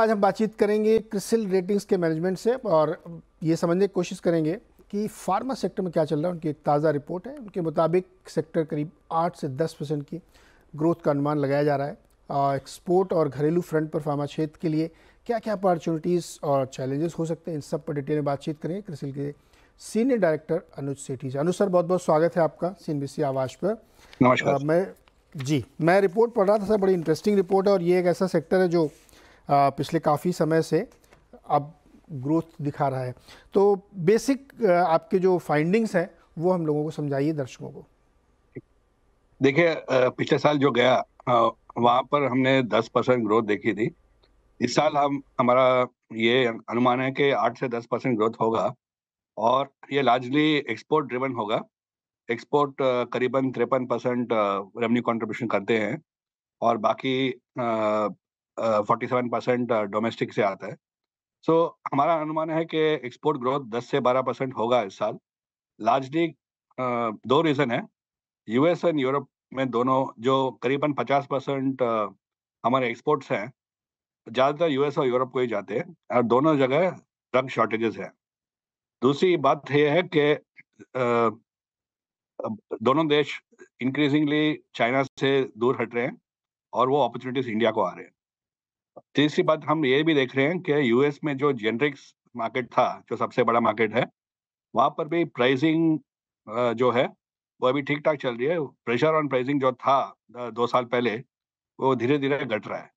आज हम बातचीत करेंगे क्रिसिल रेटिंग्स के मैनेजमेंट से और ये समझने की कोशिश करेंगे कि फार्मा सेक्टर में क्या चल रहा है उनकी एक ताज़ा रिपोर्ट है उनके मुताबिक सेक्टर करीब 8 से 10 परसेंट की ग्रोथ का अनुमान लगाया जा रहा है और एक्सपोर्ट और घरेलू फ्रंट पर फार्मा क्षेत्र के लिए क्या क्या अपॉर्चुनिटीज़ और चैलेंजेस हो सकते हैं इन सब पर डिटेल में बातचीत करेंगे क्रिसिल के सीनियर डायरेक्टर अनुज सेठी से अनुज सर बहुत बहुत स्वागत है आपका सी आवास पर नमस्कार मैं जी मैं रिपोर्ट पढ़ रहा था सर बड़ी इंटरेस्टिंग रिपोर्ट है और ये एक ऐसा सेक्टर है जो पिछले काफ़ी समय से अब ग्रोथ दिखा रहा है तो बेसिक आपके जो फाइंडिंग्स हैं वो हम लोगों को समझाइए दर्शकों को देखिए पिछले साल जो गया वहाँ पर हमने 10 परसेंट ग्रोथ देखी थी इस साल हम हमारा ये अनुमान है कि 8 से 10 परसेंट ग्रोथ होगा और ये लार्जली एक्सपोर्ट ड्रिवन होगा एक्सपोर्ट करीबन तिरपन परसेंट रेवन्यू कॉन्ट्रीब्यूशन करते हैं और बाकी फोर्टी सेवन परसेंट डोमेस्टिक से आता है सो so, हमारा अनुमान है कि एक्सपोर्ट ग्रोथ दस से बारह परसेंट होगा इस साल लार्जली दो रीज़न है यूएस एंड यूरोप में दोनों जो करीबन पचास परसेंट हमारे एक्सपोर्ट्स हैं ज़्यादातर यूएस और यूरोप को ही जाते हैं और दोनों जगह ड्रग शॉर्टेजेस हैं दूसरी बात यह है कि दोनों देश इंक्रीजिंगली चाइना से दूर हट रहे हैं और वो अपॉर्चुनिटीज इंडिया को आ रहे हैं तीसरी तो बात हम ये भी देख रहे हैं कि यूएस में जो जेनरिक्स मार्केट था जो सबसे बड़ा मार्केट है वहाँ पर भी प्राइसिंग जो है वो अभी ठीक ठाक चल रही है प्रेशर ऑन प्राइसिंग जो था दो साल पहले वो धीरे धीरे घट रहा है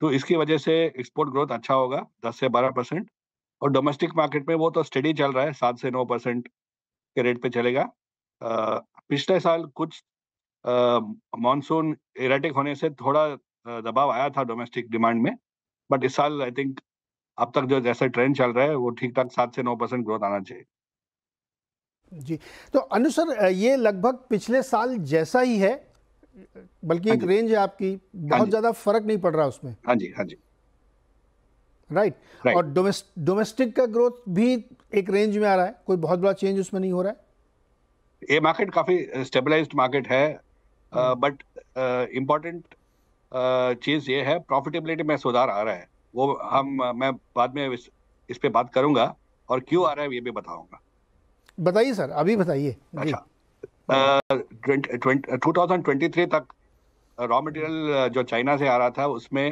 तो इसकी वजह से एक्सपोर्ट ग्रोथ अच्छा होगा दस से बारह परसेंट और डोमेस्टिक मार्केट में वो तो स्टडी चल रहा है सात से नौ परसेंट के रेट पे चलेगा पिछले साल कुछ मानसून इरेटिक होने से थोड़ा दबाव आया था डोमेस्टिक डिमांड में बट इस साल आई थिंक अब तक जो जैसा ट्रेंड चल रहा है वो ठीक ठाक सात से नौ परसेंट ग्रोथ आना चाहिए जी तो अनुसर ये लगभग पिछले साल जैसा ही है बल्कि एक रेंज हाँ है आपकी हाँ बहुत ज़्यादा फर्क नहीं पड़ रहा उसमें हाँ जी हाँ जी राइट और डोमेस्टिक डोमेस्टिक का ग्रोथ भी एक रेंज में आ रहा है कोई बहुत बड़ा चेंज उसमें नहीं हो रहा है ये मार्केट काफ़ी स्टेबलाइज्ड मार्केट है बट इम्पोर्टेंट हाँ। चीज़ ये है प्रॉफिटेबिलिटी में सुधार आ रहा है वो हम मैं बाद में इस, इस पर बात करूंगा और क्यों आ रहा है ये भी बताऊंगा बताइए सर अभी बताइए अच्छा टू थाउजेंड ट्वेंटी थ्री तक रॉ मटेरियल जो चाइना से आ रहा था उसमें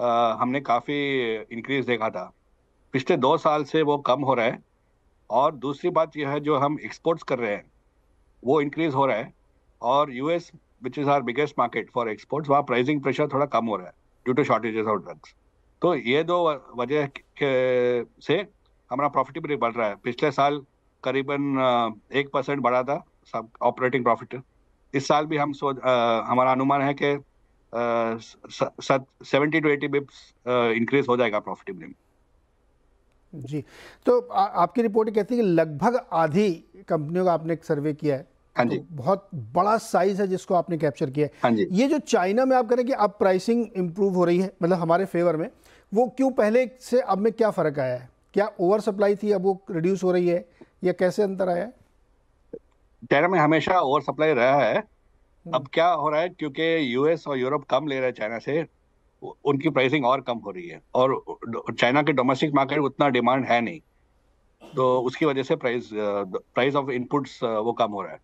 आ, हमने काफ़ी इंक्रीज देखा था पिछले दो साल से वो कम हो रहा है और दूसरी बात यह है जो हम एक्सपोर्ट्स कर रहे हैं वो इंक्रीज हो रहा है और US which is our biggest market for exports वहाँ प्राइसिंग प्रेशर थोड़ा कम हो रहा है due to shortages of drugs तो ये दो वजह से हमारा प्रॉफिटेबिलिटी बढ़ रहा है पिछले साल करीबन एक परसेंट बढ़ा था सब ऑपरेटिंग प्रॉफिट इस साल भी हम सोच हमारा अनुमान है कि seventy two eighty bips increase हो जाएगा प्रॉफिटेबिलिटी जी तो आ, आपकी रिपोर्ट कहती है कि लगभग आधी कंपनियों का आपने एक सर्वे किया है हाँ तो जी तो बहुत बड़ा साइज है जिसको आपने कैप्चर किया हाँ जी ये जो चाइना में आप करें कि अब प्राइसिंग इम्प्रूव हो रही है मतलब हमारे फेवर में वो क्यों पहले से अब में क्या फ़र्क आया है क्या ओवर सप्लाई थी अब वो रिड्यूस हो रही है या कैसे अंतर आया है चाइना में हमेशा ओवर सप्लाई रहा है हम्म। अब क्या हो रहा है क्योंकि यूएस और यूरोप कम ले रहे हैं चाइना से उनकी प्राइसिंग और कम हो रही है और चाइना के डोमेस्टिक मार्केट उतना डिमांड है नहीं तो उसकी वजह से प्राइस प्राइस ऑफ इनपुट्स वो कम हो रहा है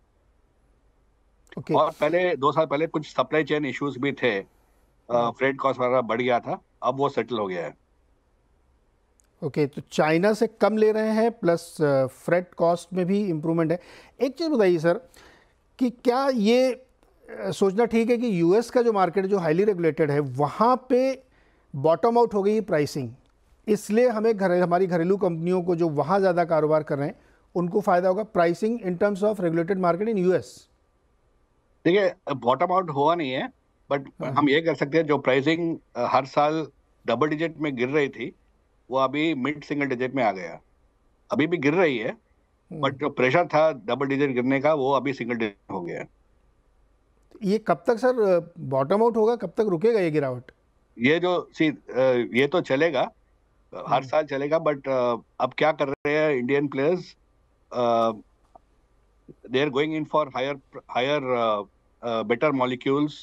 okay. और पहले दो साल पहले कुछ सप्लाई चेन इश्यूज भी थे फ्रेड कॉस्ट हाँ। वगैरह बढ़ गया था अब वो सेटल हो गया है ओके okay, तो चाइना से कम ले रहे हैं प्लस फ्रेड कॉस्ट में भी इम्प्रूवमेंट है एक चीज़ बताइए सर कि क्या ये सोचना ठीक है कि यूएस का जो मार्केट जो हाईली रेगुलेटेड है वहाँ पे बॉटम आउट हो गई प्राइसिंग इसलिए हमें घर हमारी घरेलू कंपनियों को जो वहाँ ज़्यादा कारोबार कर रहे हैं उनको फ़ायदा होगा pricing in terms of regulated market in US देखिए बॉटम आउट हुआ नहीं है बट हाँ। हम ये कर सकते हैं जो प्राइसिंग हर साल डबल डिजिट में गिर रही थी वो अभी मिड सिंगल डिजिट में आ गया अभी भी गिर रही है बट हम्म। जो प्रेशर था डबल डिजिट गिरने का वो अभी सिंगल डिजिट हो गया तो ये कब तक सर बॉटम आउट होगा कब तक रुकेगा ये गिरावट ये जो सी ये तो चलेगा हर हम्म। साल चलेगा बट अब क्या कर रहे हैं Indian players they are going in for higher higher better molecules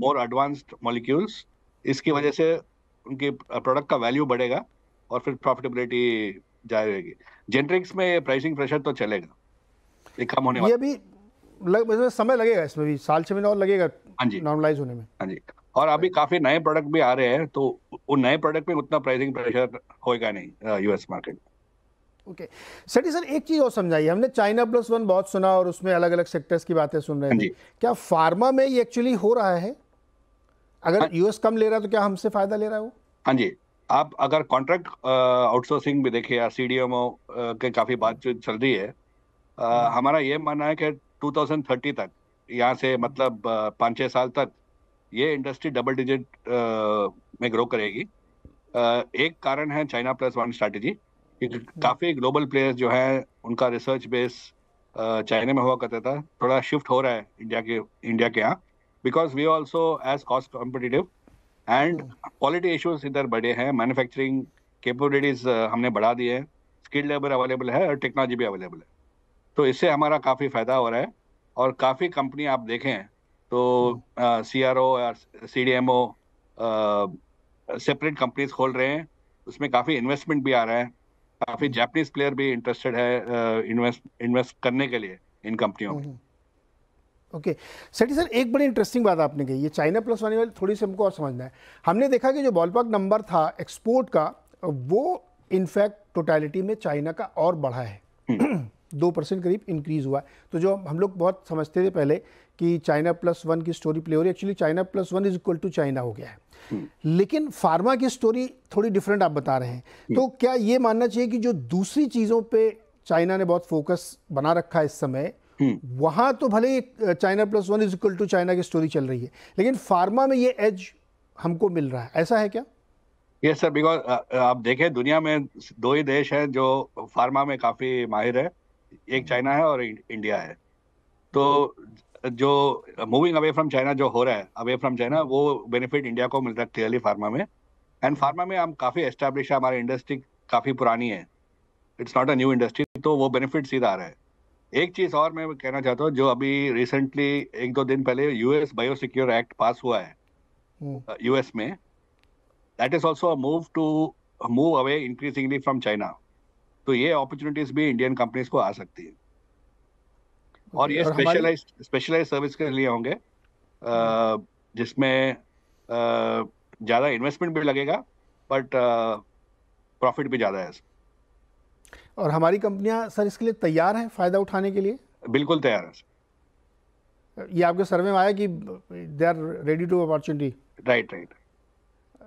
more advanced molecules इसकी वजह से उनके प्रोडक्ट uh, का वैल्यू बढ़ेगा और फिर प्रॉफिटेबिलिटी जारी रहेगी जेनरिक्स में प्राइसिंग प्रेशर तो चलेगा ये कम होने ये भी लग, समय लगेगा इसमें भी साल छह महीने और लगेगा हाँ जी नॉर्मलाइज होने में हाँ जी और अभी काफी नए प्रोडक्ट भी आ रहे हैं तो उन नए प्रोडक्ट में उतना प्राइसिंग प्रेशर होएगा नहीं US uh, market okay okay. सटी सर एक चीज़ और समझाइए हमने चाइना प्लस वन बहुत सुना और उसमें अलग अलग सेक्टर्स की बातें सुन रहे हैं हाँ क्या फार्मा में ये एक्चुअली हो रहा है अगर यूएस हाँ। कम ले रहा है तो क्या हमसे फायदा ले रहा है वो हाँ जी आप अगर कॉन्ट्रैक्ट आउटसोर्सिंग भी देखिए या सीडीएमओ के काफ़ी बातचीत चल रही है आ, हाँ। हमारा ये मानना है कि 2030 तक यहाँ से मतलब पाँच छः साल तक ये इंडस्ट्री डबल डिजिट में ग्रो करेगी आ, एक कारण है चाइना प्लस वन स्ट्रैटेजी काफ़ी ग्लोबल प्लेयर्स जो हैं उनका रिसर्च बेस चाइना में हुआ करता था थोड़ा शिफ्ट हो रहा है इंडिया के इंडिया के यहाँ because we also as cost competitive and quality issues इधर बड़े हैं मैन्युफैक्चरिंग कैपेबिलिटीज हमने बढ़ा दी है स्किल लेबर अवेलेबल है और टेक्नोलॉजी भी अवेलेबल है तो इससे हमारा काफ़ी फ़ायदा हो रहा है और काफ़ी कंपनी आप देखें तो सी आर ओ या C D M O separate companies खोल रहे हैं उसमें काफ़ी इन्वेस्टमेंट भी आ रहा है काफी जापानीज प्लेयर भी इंटरेस्टेड है इन्वेस्ट इन्वेस्ट करने के लिए इन कंपनियों हम्म, में ओके हम्म। सेठी सर एक बड़ी इंटरेस्टिंग बात आपने कही ये चाइना प्लस वन वाली थोड़ी सी हमको और समझना है हमने देखा कि जो बॉलपाक नंबर था एक्सपोर्ट का वो इनफैक्ट टोटलिटी में चाइना का और बढ़ा है हम्म। दो परसेंट करीब इंक्रीज़ हुआ है तो जो हम लोग बहुत समझते थे पहले कि चाइना प्लस वन की स्टोरी प्ले हो रही है actually China plus one is equal to China हो गया है हम्म। लेकिन फार्मा की स्टोरी थोड़ी डिफरेंट आप बता रहे हैं हम्म। तो क्या ये मानना चाहिए कि जो दूसरी चीज़ों पर चाइना ने बहुत फोकस बना रखा है इस समय हम्म। वहाँ तो भले ही China plus one is equal to China की स्टोरी चल रही है लेकिन फार्मा में ये एज हमको मिल रहा है ऐसा है क्या यस सर बिकॉज आप देखें दुनिया में दो ही देश हैं जो फार्मा में काफ़ी माहिर है एक चाइना है और इंडिया है तो जो मूविंग अवे फ्रॉम चाइना जो हो रहा है अवे फ्रॉम चाइना वो बेनिफिट इंडिया को मिलता है क्लियरली फार्मा में एंड फार्मा में हम काफ़ी एस्टेब्लिश है हमारी इंडस्ट्री काफ़ी पुरानी है it's not a new industry तो वो बेनिफिट सीधा आ रहा है एक चीज़ और मैं कहना चाहता हूँ जो अभी रिसेंटली एक दो दिन पहले यूएस बायोसिक्योर एक्ट पास हुआ है यूएस हम्म। में that is also move to move away increasingly from China तो ये अपॉर्चुनिटीज भी इंडियन कंपनीज को आ सकती है और ये स्पेशलाइज स्पेशलाइज सर्विस के लिए होंगे हाँ। जिसमें ज़्यादा इन्वेस्टमेंट भी लगेगा बट प्रॉफिट भी ज़्यादा है और हमारी कंपनियां सर इसके लिए तैयार हैं फ़ायदा उठाने के लिए बिल्कुल तैयार है ये आपके सर्वे में आया कि they are ready to opportunity right right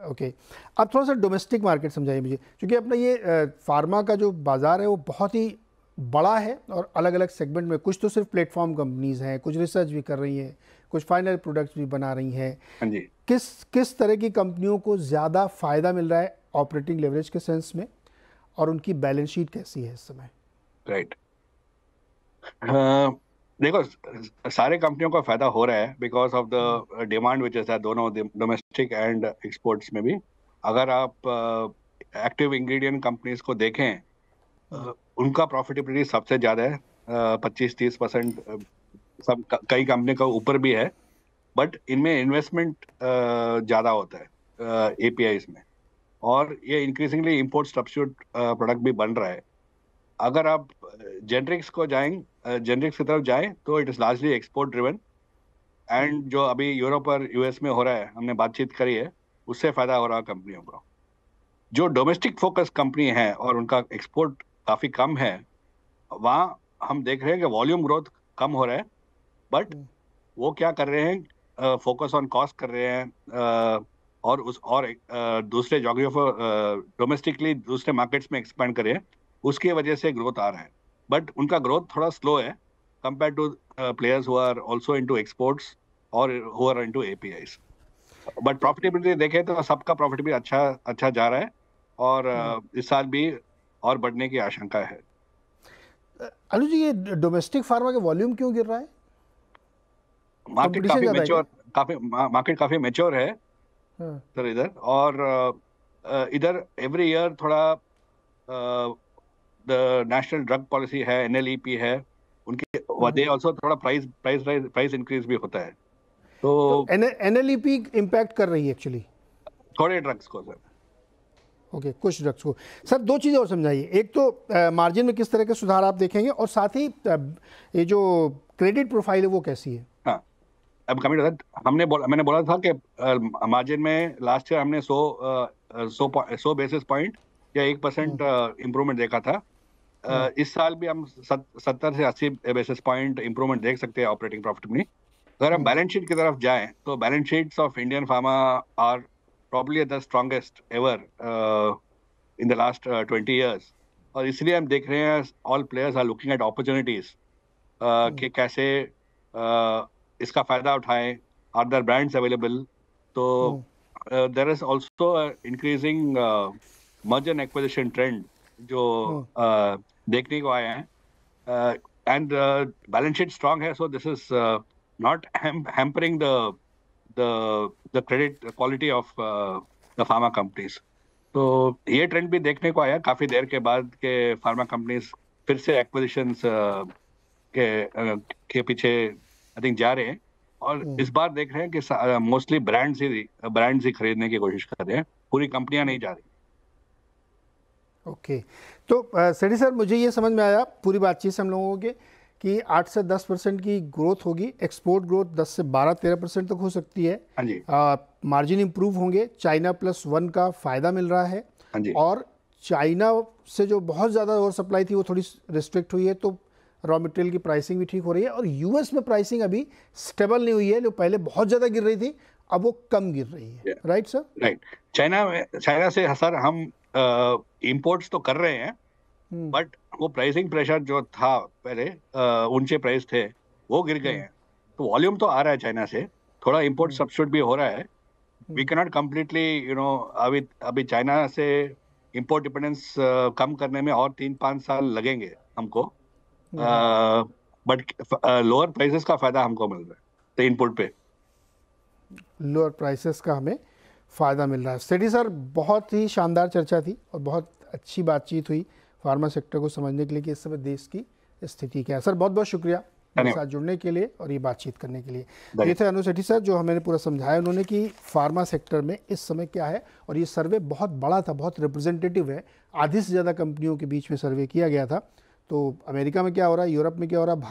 okay अब थोड़ा सा डोमेस्टिक मार्केट समझाइए मुझे क्योंकि अपना ये फार्मा का जो बाज़ार है वो बहुत ही बड़ा है और अलग अलग सेगमेंट में कुछ तो सिर्फ प्लेटफॉर्म कंपनीज़ हैं कुछ रिसर्च भी कर रही हैं कुछ फाइनल प्रोडक्ट्स भी बना रही हैं हाँ किस किस तरह की कंपनियों को ज़्यादा फ़ायदा मिल रहा है ऑपरेटिंग लेवरेज के सेंस में और उनकी बैलेंस शीट कैसी है इस समय राइट right. uh... देखो सारे कंपनियों का फायदा हो रहा है because of the demand which है दोनों डोमेस्टिक एंड एक्सपोर्ट्स में भी अगर आप एक्टिव इंग्रेडिएंट कंपनीज को देखें uh, उनका प्रॉफिटेबिलिटी सबसे ज़्यादा है पच्चीस तीस परसेंट सब कई कंपनी का ऊपर भी है बट इनमें इन्वेस्टमेंट uh, ज़्यादा होता है ए पी में और ये इंक्रीजिंगली इम्पोर्ट सब्सिट्यूट प्रोडक्ट भी बन रहा है अगर आप जेनरिक्स को जाएं जेनरिक्स की तरफ जाएं तो it is largely export driven and जो अभी यूरोप और यूएस में हो रहा है हमने बातचीत करी है उससे फ़ायदा हो रहा है कंपनियों को जो डोमेस्टिक फोकस कंपनी है और उनका एक्सपोर्ट काफ़ी कम है वहाँ हम देख रहे हैं कि वॉल्यूम ग्रोथ कम हो रहा है बट hmm. वो क्या कर रहे हैं फोकस ऑन कॉस्ट कर रहे हैं uh, और उस और uh, दूसरे जोग्राफर डोमेस्टिकली uh, दूसरे मार्केट्स में एक्सपेंड कर रहे हैं उसके वजह से ग्रोथ आ रहा है बट उनका ग्रोथ थोड़ा स्लो है compare to players who are also into exports और who are into APIs but profitability देखें तो सबका प्रॉफिटेबिलिटी अच्छा अच्छा जा रहा है और uh, हम्म। इस साल भी और बढ़ने की आशंका है अलू जी ये डोमेस्टिक फार्मा के वॉल्यूम क्यों गिर रहा है मार्केट काफी मेच्योर काफी मार्केट काफी मेच्योर है सर हाँ। इधर और uh, इधर एवरी ईयर थोड़ा uh, the national drug policy है एनएलईपी e है उनके दे हम्म। आल्सो थोड़ा प्राइस प्राइस प्राइस इंक्रीज भी होता है तो एनएलईपी तो इम्पैक्ट e कर रही है एक्चुअली थोड़े ड्रग्स को सर ओके okay, कुछ ड्रग्स को सर दो चीज़ें और समझाइए एक तो आ, मार्जिन में किस तरह के सुधार आप देखेंगे और साथ ही ये जो क्रेडिट प्रोफाइल है वो कैसी है हाँ अब कमी सर हमने बोला मैंने बोला था कि मार्जिन में लास्ट ईयर हमने सौ सौ सौ बेसिस पॉइंट या एक परसेंट इम्प्रूवमेंट देखा था हाँ। इस साल भी हम सत्तर से अस्सी बेसिस पॉइंट इंप्रूवमेंट देख सकते हैं ऑपरेटिंग प्रॉफिट में अगर हम बैलेंस हाँ। शीट की तरफ जाएं तो balance sheets of Indian pharma are probably the strongest ever in the last twenty years और इसलिए हम देख रहे हैं all players are looking at opportunities कि कैसे uh, इसका फायदा उठाएं आर दर ब्रांड्स अवेलेबल तो there is also increasing merge and acquisition trend जो हाँ। देखने को आए हैं एंड बैलेंस शीट स्ट्रांग है so this is not hampering the the the credit quality of the pharma companies तो ये ट्रेंड भी देखने को आया काफी देर के बाद के फार्मा कंपनीज फिर से एक्विजिशन uh, के uh, के पीछे आई थिंक जा रहे हैं और हाँ। इस बार देख रहे हैं कि मोस्टली ब्रांड्स ही ब्रांड्स ही खरीदने की कोशिश कर रहे हैं पूरी कंपनियां नहीं जा रही ओके तो सडी सर मुझे ये समझ में आया पूरी बातचीत से हम लोगों के कि 8 से 10 परसेंट की ग्रोथ होगी एक्सपोर्ट ग्रोथ 10 से 12 13 परसेंट तक हो सकती है मार्जिन हाँ इम्प्रूव होंगे चाइना प्लस वन का फ़ायदा मिल रहा है हाँ और चाइना से जो बहुत ज़्यादा ओवर सप्लाई थी वो थोड़ी रिस्ट्रिक्ट हुई है तो रॉ मटेरियल की प्राइसिंग भी ठीक हो रही है और यूएस में प्राइसिंग अभी स्टेबल नहीं हुई है जो पहले बहुत ज़्यादा गिर रही थी अब वो कम गिर रही है राइट सर राइट चाइना में चाइना से सर हम इम्पोर्ट्स तो कर रहे हैं बट हम्म। वो प्राइसिंग प्रेशर जो था पहले ऊंचे प्राइस थे वो गिर गए हम्म। हैं तो वॉल्यूम तो आ रहा है चाइना से थोड़ा इम्पोर्ट हम्म। सब्सिट्यूट भी हो रहा है we can not completely you know अभी अभी चाइना से इम्पोर्ट डिपेंडेंस कम करने में और तीन पाँच साल लगेंगे हमको बट लोअर प्राइसेस का फायदा हमको मिल रहा है इनपुट तो पे लोअर प्राइसेस का हमें फ़ायदा मिल रहा है स्टडी सर बहुत ही शानदार चर्चा थी और बहुत अच्छी बातचीत हुई फार्मा सेक्टर को समझने के लिए कि इस समय देश की स्थिति क्या है सर बहुत बहुत शुक्रिया मेरे साथ जुड़ने के लिए और ये बातचीत करने के लिए ये थे अनु सेठी सर जो हमें पूरा समझाया उन्होंने कि फार्मा सेक्टर में इस समय क्या है और ये सर्वे बहुत बड़ा था बहुत रिप्रेजेंटेटिव है आधी से ज़्यादा कंपनियों के बीच में सर्वे किया गया था तो अमेरिका में क्या हो रहा है यूरोप में क्या हो रहा है